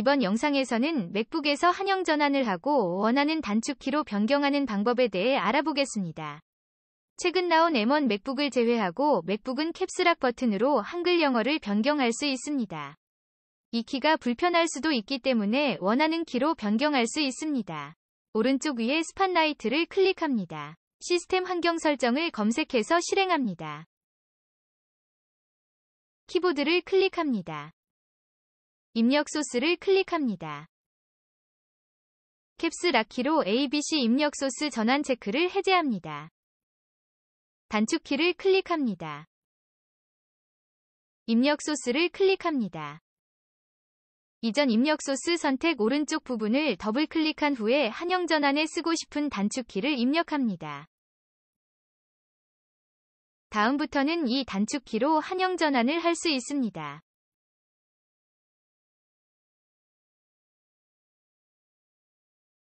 이번 영상에서는 맥북에서 한영 전환을 하고 원하는 단축키로 변경하는 방법에 대해 알아보겠습니다. 최근 나온 M1 맥북을 제외하고 맥북은 캡스락 버튼으로 한글 영어를 변경할 수 있습니다. 이 키가 불편할 수도 있기 때문에 원하는 키로 변경할 수 있습니다. 오른쪽 위에 스팟라이트를 클릭합니다. 시스템 환경 설정을 검색해서 실행합니다. 키보드를 클릭합니다. 입력 소스를 클릭합니다. 캡스 락키로 ABC 입력 소스 전환 체크를 해제합니다. 단축키를 클릭합니다. 입력 소스를 클릭합니다. 이전 입력 소스 선택 오른쪽 부분을 더블 클릭한 후에 한영 전환에 쓰고 싶은 단축키를 입력합니다. 다음부터는 이 단축키로 한영 전환을 할 수 있습니다.